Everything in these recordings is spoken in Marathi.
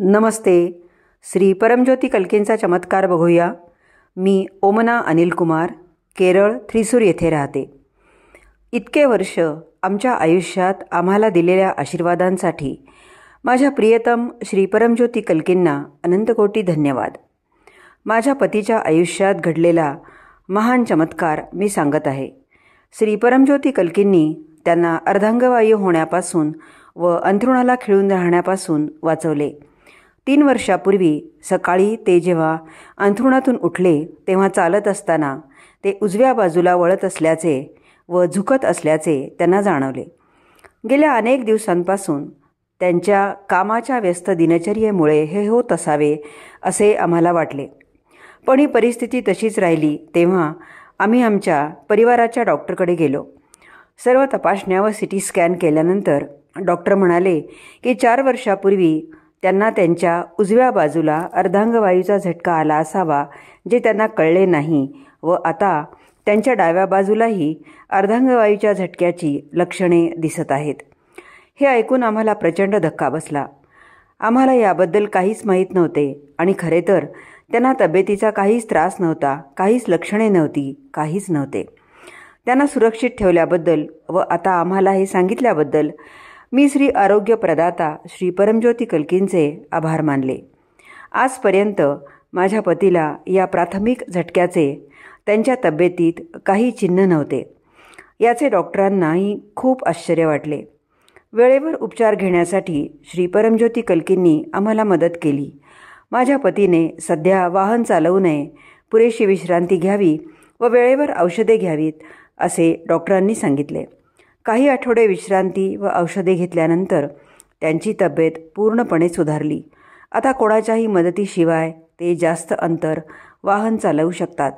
नमस्ते श्री परमज्योती कल्केंचा चमत्कार बघूया मी ओमना अनिल कुमार केरळ थ्रिसूर येथे राहते इतके वर्ष आमच्या आयुष्यात आम्हाला दिलेल्या आशीर्वादांसाठी माझ्या प्रियतम श्री परमज्योती कलकेंना अनंतकोटी धन्यवाद माझ्या पतीच्या आयुष्यात घडलेला महान चमत्कार मी सांगत आहे श्री परमज्योती कल्कींनी त्यांना अर्धांगवायू होण्यापासून व अंथरुणाला खिळून राहण्यापासून वाचवले तीन वर्षापूर्वी सकाळी ते जेव्हा अंथरुणातून उठले तेव्हा चालत असताना ते उजव्या बाजूला वळत असल्याचे व झुकत असल्याचे त्यांना जाणवले गेल्या अनेक दिवसांपासून त्यांच्या कामाच्या व्यस्त दिनचर्येमुळे हे होत असावे असे आम्हाला वाटले पण ही परिस्थिती तशीच राहिली तेव्हा आम्ही आमच्या परिवाराच्या डॉक्टरकडे गेलो सर्व तपासण्या व सी टी स्कॅन केल्यानंतर डॉक्टर म्हणाले की चार वर्षापूर्वी त्यांना त्यांच्या उजव्या बाजूला अर्धांगवायूचा झटका आला असावा जे त्यांना कळले नाही व आता त्यांच्या डाव्या बाजूलाही अर्धांगवायूच्या झटक्याची लक्षणे दिसत आहेत हे ऐकून आम्हाला प्रचंड धक्का बसला आम्हाला याबद्दल काहीच माहीत नव्हते आणि खरे तर त्यांना तब्येतीचा काहीच त्रास नव्हता काहीच लक्षणे नव्हती काहीच नव्हते त्यांना सुरक्षित ठेवल्याबद्दल व आता आम्हाला हे सांगितल्याबद्दल मी श्री आरोग्य प्रदाता श्री परमज्योती कल्कींचे आभार मानले आजपर्यंत माझ्या पतीला या प्राथमिक झटक्याचे त्यांच्या तब्येतीत काही चिन्ह नव्हते याचे डॉक्टरांनाही खूप आश्चर्य वाटले वेळेवर उपचार घेण्यासाठी श्री परमज्योती कल्कींनी आम्हाला मदत केली माझ्या पतीने सध्या वाहन चालवू नये पुरेशी विश्रांती घ्यावी व वेळेवर औषधे घ्यावीत असे डॉक्टरांनी सांगितले काही आठवडे विश्रांती व औषधे घेतल्यानंतर त्यांची तब्येत पूर्णपणे सुधारली आता कोणाच्याही मदतीशिवाय ते जास्त अंतर वाहन चालवू शकतात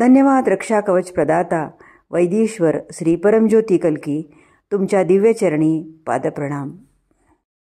धन्यवाद रक्षा कवच प्रदाता वैदीश्वर श्री परमज्योती कलकी तुमच्या दिव्यचरणी पादप्रणाम